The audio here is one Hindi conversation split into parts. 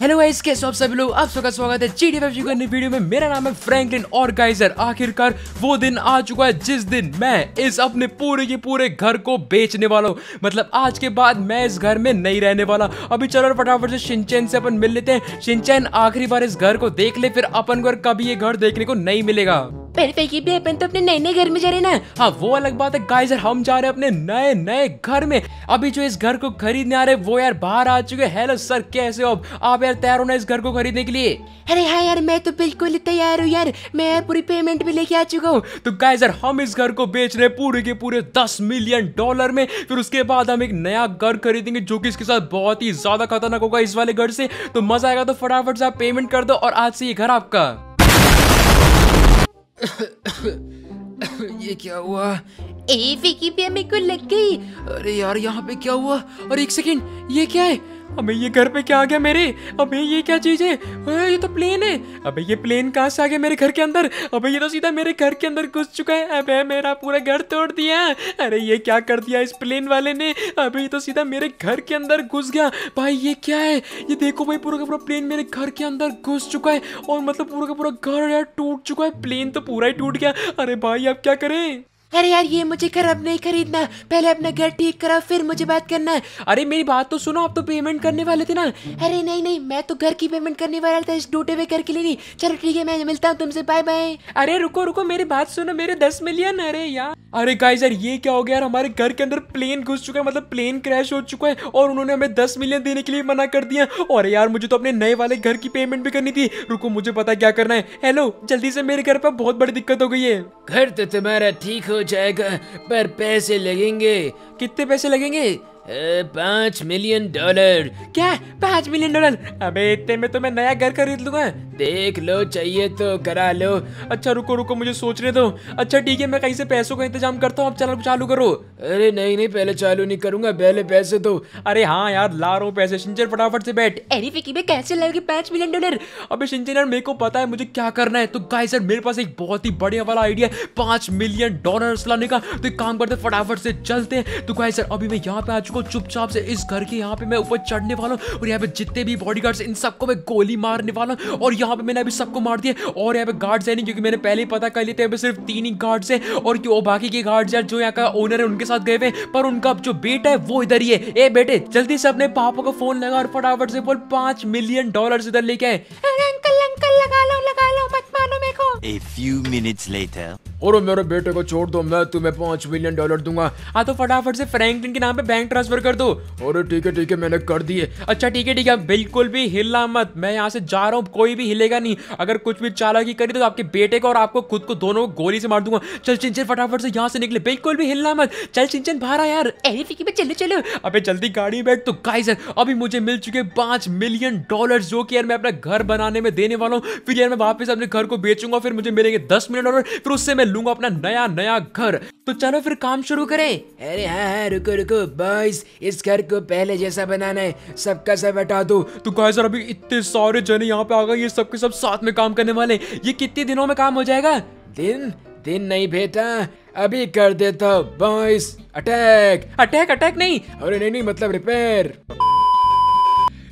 हेलो गाइस कैसे आप सभी लोग आप सबका स्वागत है जी डी करने वीडियो में मेरा नाम है फ्रैंकलिन और गाइजर आखिरकार वो दिन आ चुका है जिस दिन मैं इस अपने पूरे के पूरे घर को बेचने वाला हूँ मतलब आज के बाद मैं इस घर में नहीं रहने वाला अभी चलो फटाफट से सिंचैन से अपन मिल लेते हैं सिंचैन आखिरी बार इस घर को देख ले फिर अपन को कभी ये घर देखने को नहीं मिलेगा पहले फेंकी भी अपन तो अपने नए नए घर में जा रहे ना हाँ वो अलग बात है गाइस यार हम जा रहे हैं अपने नए नए घर में अभी जो इस घर को खरीदने आ रहे वो यार बाहर आ चुके हेलो सर कैसे हो आप यार तैयार हो ना इस घर को खरीदने के लिए अरे हाँ यार मैं तो बिल्कुल तैयार हूँ यार मैं यार पूरी पेमेंट भी लेके आ चुका हूँ तो गाइस यार हम इस घर को बेच रहे पूरे के पूरे दस मिलियन डॉलर में फिर उसके बाद हम एक नया घर खरीदेंगे जो कि इसके साथ बहुत ही ज्यादा खतरनाक होगा इस वाले घर से तो मजा आएगा तो फटाफट से आप पेमेंट कर दो और आज से ये घर आपका ये क्या हुआ ए विकीपिया मेरे को लग गई अरे यार यहाँ पे क्या हुआ और एक सेकेंड ये क्या है अबे ये घर पे क्या आ गया मेरे अबे ये क्या चीज है ये तो प्लेन है अबे ये प्लेन कहाँ से आ गया मेरे घर के अंदर अबे ये तो सीधा मेरे घर के अंदर घुस चुका है अबे मेरा पूरा घर तोड़ दिया अरे ये क्या कर दिया इस प्लेन वाले ने अबे ये तो सीधा मेरे घर के अंदर घुस गया भाई ये क्या है ये देखो भाई पूरा का पूरा प्लेन मेरे घर के अंदर घुस चुका है और मतलब पूरा का पूरा घर यार टूट चुका है प्लेन तो पूरा ही टूट गया अरे भाई अब क्या करें अरे यार ये मुझे घर अब नहीं खरीदना पहले अपना घर ठीक करा फिर मुझे बात करना अरे मेरी बात तो सुनो आप तो पेमेंट करने वाले थे ना अरे नहीं नहीं मैं तो घर की पेमेंट करने वाला था इस टूटे हुए घर के लिए नहीं चलो ठीक है मैं मिलता हूँ तुमसे बाय बाय अरे रुको रुको मेरी बात सुनो मेरे दस मिलियन अरे यार अरे गाइज यार ये क्या हो गया यार हमारे घर के अंदर प्लेन घुस चुका है मतलब प्लेन क्रैश हो चुका है और उन्होंने हमें दस मिलियन देने के लिए मना कर दिया और यार मुझे तो अपने नए वाले घर की पेमेंट भी करनी थी रुको मुझे पता क्या करना है हेलो जल्दी से मेरे घर पर बहुत बड़ी दिक्कत हो गई है घर तो तुम्हारा ठीक हो जाएगा पर पैसे लगेंगे कितने पैसे लगेंगे पाँच मिलियन डॉलर क्या पाँच मिलियन डॉलर अबे इतने में तो मैं नया घर खरीद लूंगा देख लो चाहिए तो करा लो अच्छा रुको रुको मुझे सोचने दो अच्छा ठीक है मैं कहीं से पैसों का इंतजाम करता हूँ आप चलो चालू करो अरे नहीं नहीं पहले चालू नहीं करूंगा पहले पैसे दो अरे हाँ यार ला रहा हूँ पैसे सिंचर फटाफट से बैठ अरे फिकी में कैसे लगे पाँच मिलियन डॉलर अभी सिंचर यार मेरे को पता है मुझे क्या करना है तो गाय सर मेरे पास एक बहुत ही बढ़िया वाला आइडिया है पाँच मिलियन डॉलर लाने का तो एक काम करते फटाफट से चलते हैं तो गाय सर अभी मैं यहाँ पे आ चुका इसको चुपचाप से इस घर के यहाँ पे मैं ऊपर चढ़ने वाला हूँ और यहाँ पे जितने भी बॉडी गार्ड्स इन सबको मैं गोली मारने वाला हूँ और यहाँ पे मैंने अभी सबको मार दिया और यहाँ पे गार्ड्स है नहीं क्योंकि मैंने पहले ही पता कर लिया था यहाँ पे सिर्फ तीन ही गार्ड्स है और क्यों बाकी के गार्ड्स यार जो यहाँ का ओनर है उनके साथ गए हुए पर उनका जो बेटा है वो इधर ही है ए बेटे जल्दी से अपने पापा को फोन लगा और फटाफट से बोल पांच मिलियन डॉलर इधर लेके आए अंकल अंकल लगा लो लगा लो मत मानो मेरे को A few minutes later. और मेरे बेटे को छोड़ दो मैं तुम्हें पांच मिलियन डॉलर दूंगा हाँ तो फटाफट से फ्रैंकलिन के नाम पे बैंक ट्रांसफर कर दो और ठीक है ठीक है मैंने कर दिए अच्छा ठीक है ठीक है बिल्कुल भी हिलना मत मैं यहाँ से जा रहा हूँ कोई भी हिलेगा नहीं अगर कुछ भी चालाकी करी तो आपके बेटे को और आपको खुद को दोनों को गोली से मार दूंगा चल चिंचन फटाफट से यहाँ से निकले बिल्कुल भी हिलना मत चल चिंचन बाहर आ यार चले चलो चलो जल्दी गाड़ी बैठ तो गाइस अभी मुझे मिल चुके पांच मिलियन डॉलर जो कि यार मैं अपना घर बनाने में देने वाला हूँ फिर यार मैं वापस अपने घर को बेचूंगा फिर मुझे मिलेंगे दस मिलियन डॉलर फिर उससे मैं मैं लूंगा अपना नया नया घर तो चलो फिर काम शुरू करें अरे हाँ हाँ रुको रुको बॉयज इस घर को पहले जैसा बनाना है सबका सब हटा दो तो कहा सर अभी इतने सारे जने यहाँ पे आ गए ये सबके सब साथ में काम करने वाले ये कितने दिनों में काम हो जाएगा दिन दिन नहीं बेटा अभी कर देता बॉयस अटैक अटैक अटैक नहीं अरे नहीं नहीं मतलब रिपेयर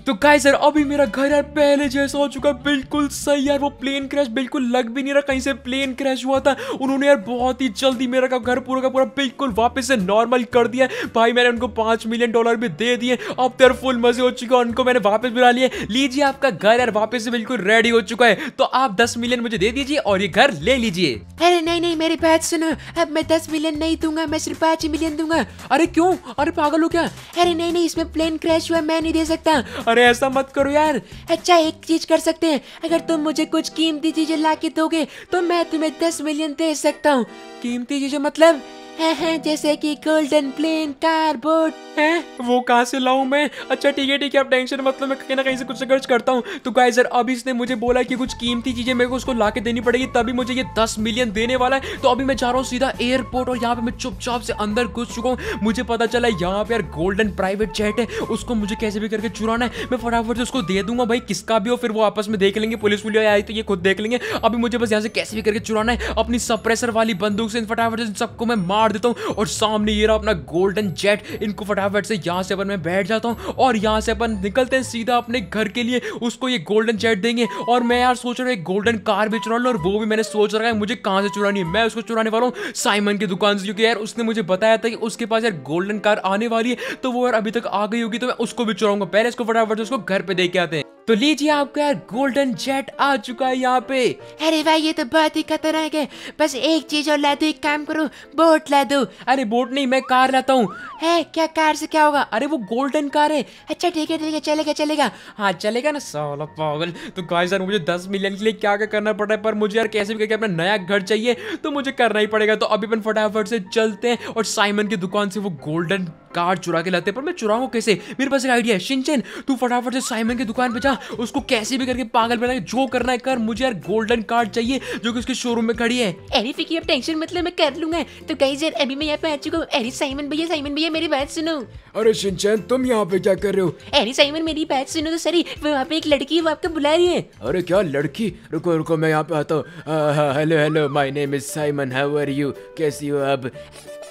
तो गाय सर अभी मेरा घर यार पहले जैसा हो चुका है बिल्कुल सही यार वो प्लेन क्रैश बिल्कुल लग भी नहीं रहा कहीं से प्लेन क्रैश हुआ था उन्होंने यार बहुत ही जल्दी मेरा घर पूरा का पूरा बिल्कुल वापस से नॉर्मल कर दिया भाई मैंने उनको पांच मिलियन डॉलर भी दे दिए अब तो यार फुल मजे हो चुके उनको मैंने वापस बुला लिया लीजिए आपका घर यार वापस से बिल्कुल रेडी हो चुका है तो आप दस मिलियन मुझे दे दीजिए और ये घर ले लीजिए अरे नहीं नहीं मेरी बात सुनो अब मैं दस मिलियन नहीं दूंगा मैं सिर्फ पांच मिलियन दूंगा अरे क्यों अरे पागल हो क्या अरे नहीं नहीं इसमें प्लेन क्रैश हुआ मैं नहीं दे सकता अरे ऐसा मत करो यार अच्छा एक चीज कर सकते हैं अगर तुम मुझे कुछ कीमती चीजें ला के दोगे तो मैं तुम्हें दस मिलियन दे सकता हूँ कीमती चीजें मतलब है, हाँ, है, हाँ, जैसे कि गोल्डन प्लेन कार बोट हैं वो कहाँ से लाऊं मैं अच्छा ठीक है ठीक है आप टेंशन मतलब मैं कहीं ना कहीं से कुछ खर्च करता हूँ तो गाइस यार अभी इसने मुझे बोला कि कुछ कीमती चीजें मेरे को उसको ला देनी पड़ेगी तभी मुझे ये दस मिलियन देने वाला है तो अभी मैं जा रहा हूँ सीधा एयरपोर्ट और यहाँ पे मैं चुपचाप से अंदर घुस चुका हूँ मुझे पता चला यहाँ पे यार गोल्डन प्राइवेट चैट है उसको मुझे कैसे भी करके चुराना है मैं फटाफट से उसको दे दूंगा भाई किसका भी हो फिर वो आपस में देख लेंगे पुलिस वुलिस आई तो ये खुद देख लेंगे अभी मुझे बस यहाँ से कैसे भी करके चुराना है अपनी सप्रेसर वाली बंदूक से इन फटाफट से सबको मैं मार देता हूँ और सामने ये रहा अपना गोल्डन जेट इनको फटाफट फटाफट से यहाँ से अपन मैं बैठ जाता हूँ और यहाँ से अपन निकलते हैं सीधा अपने घर के लिए उसको ये गोल्डन चैट देंगे और मैं यार सोच रहा हूँ एक गोल्डन कार भी चुरा लूँ और वो भी मैंने सोच रखा है मुझे कहाँ से चुरानी है मैं उसको चुराने वाला हूँ साइमन की दुकान से क्योंकि यार उसने मुझे बताया था कि उसके पास यार गोल्डन कार आने वाली है तो वो यार अभी तक आ गई होगी तो मैं उसको भी चुराऊंगा पहले इसको फटाफट उसको घर पर दे के आते हैं तो लीजिए आपका यार गोल्डन जेट आ चुका है यहाँ पे अरे भाई ये तो बहुत ही खतरनाक है बस एक चीज और ला दो एक काम करो बोट ला दो अरे बोट नहीं मैं कार लाता हूँ है क्या कार से क्या होगा अरे वो गोल्डन कार है अच्छा ठीक है ठीक है चलेगा चलेगा हाँ चलेगा ना सोलो पागल तो गाइस यार मुझे दस मिलियन के लिए क्या क्या करना पड़ रहा है पर मुझे यार कैसे भी करके अपना नया घर चाहिए तो मुझे करना ही पड़ेगा तो अभी अपन फटाफट से चलते हैं और साइमन की दुकान से वो गोल्डन कार्ड चुरा के लाते पर मैं चुराऊ कैसे मेरे पास एक आइडिया है शिनचैन तू फटाफट से साइमन की दुकान पर जा उसको कैसे भी करके पागल बना जो करना है कर मुझे यार गोल्डन कार्ड चाहिए जो कि उसके शोरूम में खड़ी है एरी फिकी अब टेंशन मतलब मैं कर लूंगा तो गाइस जर अभी मैं यहाँ पे आ चुका हूँ एरी साइमन भैया साइमन भैया मेरी बात सुनो अरे शिनचैन तुम यहाँ पे क्या कर रहे हो एरी साइमन मेरी बात सुनो तो सरी वहाँ पे एक लड़की है वो आपको बुला रही है अरे क्या लड़की रुको रुको मैं यहाँ पे आता हूँ hello hello my name is Simon how are you कैसी हो अब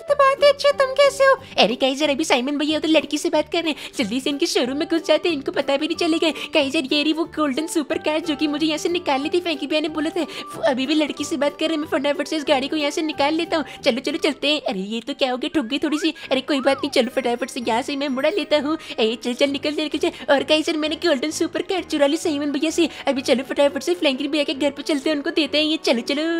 तो बहुत ही अच्छे तुम कैसे हो अरे जर अभी साइमन भैया तो लड़की से बात कर रहे हैं जल्दी से इनके शोरूम में घुस जाते हैं इनको पता भी नहीं चले चलेगा जर ये रही वो गोल्डन सुपर कार जो कि मुझे यहाँ से ली थी फैंकी भैया ने बोला थे अभी भी लड़की से बात कर रहे हैं मैं फटाफट से इस गाड़ी को यहाँ से निकाल लेता हूँ चलो चलो चलते हैं अरे ये तो क्या हो गया ठुक गई थोड़ी सी अरे कोई बात नहीं चलो फटाफट से यहाँ से मैं मुड़ा लेता हूँ अरे चल चल निकल देखे चल और काइजर मैंने गोल्डन सुपर कार चुरा ली साइमन भैया से अभी चलो फटाफट से फैंकी भैया के घर पर चलते हैं उनको देते हैं ये चलो चलो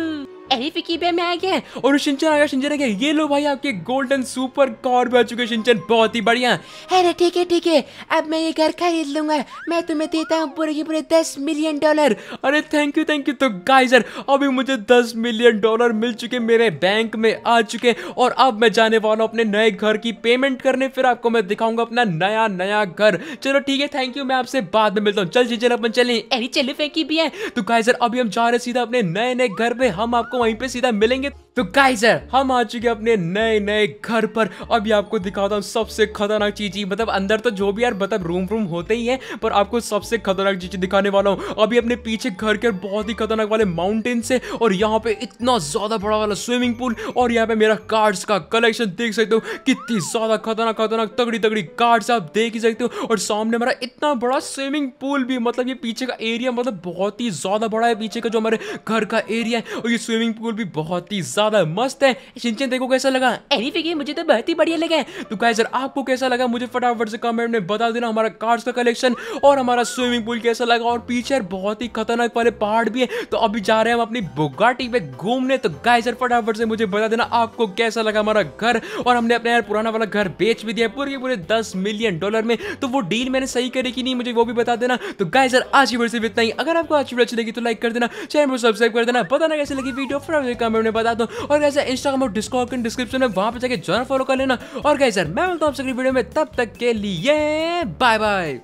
गोल्डन सुपर कार भी आ चुके सिंचन बहुत ही बढ़िया अरे ठीक है ठीक है अब मैं ये घर खरीद लूंगा मैं तुम्हें देता हूँ पूरे पूरे दस मिलियन डॉलर अरे थैंक यू थैंक यू तो गाइजर अभी मुझे दस मिलियन डॉलर मिल चुके मेरे बैंक में आ चुके और अब मैं जाने वाला हूँ अपने नए घर की पेमेंट करने फिर आपको मैं दिखाऊंगा अपना नया नया घर चलो ठीक है थैंक यू मैं आपसे बाद में मिलता हूँ चल चल अपन चले चले फेंकी भी है तो गाइजर अभी हम जा रहे सीधा अपने नए नए घर में हम आपको वहीं पे सीधा मिलेंगे तो गाइजर हम आ चुके अपने नए नए घर पर अभी आपको दिखाता हूँ सबसे खतरनाक चीज मतलब अंदर तो जो भी यार मतलब रूम रूम होते ही है पर आपको सबसे खतरनाक चीज दिखाने वाला हूँ अभी अपने पीछे घर के बहुत ही खतरनाक वाले माउंटेन से और यहाँ पे इतना ज्यादा बड़ा वाला स्विमिंग पूल और यहाँ पे मेरा कार्ड्स का कलेक्शन देख सकते हो कितनी ज्यादा खतरनाक खतरनाक तगड़ी तगड़ी कार्ड्स आप देख ही सकते हो और सामने हमारा इतना बड़ा स्विमिंग पूल भी मतलब ये पीछे का एरिया मतलब बहुत ही ज्यादा बड़ा है पीछे का जो हमारे घर का एरिया है और ये स्विमिंग स्विमिंग पूल भी बहुत ही ज्यादा मस्त है सिंचन देखो कैसा लगा एनीवे गेम मुझे तो बहुत ही बढ़िया लगा तो गाइस आपको कैसा लगा मुझे फटाफट से कमेंट में बता देना हमारा कार्स का कलेक्शन और हमारा स्विमिंग पूल कैसा लगा और पीछे बहुत ही खतरनाक वाले पहाड़ भी है तो अभी जा रहे हैं हम अपनी बुगाटी पे घूमने तो गाइस फटाफट से मुझे बता देना आपको कैसा लगा हमारा घर और हमने अपने यार पुराना वाला घर बेच भी दिया पूरे पूरे दस मिलियन डॉलर में तो वो डील मैंने सही करी कि नहीं मुझे वो भी बता देना तो गाइस यार आज की वर्ष इतना ही अगर आपको आज की अच्छी लगी तो लाइक कर देना चैनल को सब्सक्राइब कर देना बताना कैसे लगी वीडियो वीडियो ऊपर लिखा मैं उन्हें बता दो और कैसे इंस्टाग्राम और डिस्कॉर्ड के डिस्क्रिप्शन में वहां पर जाकर जरूर फॉलो कर लेना और कैसे मैं मिलता हूँ आपसे वीडियो में तब तक के लिए बाय बाय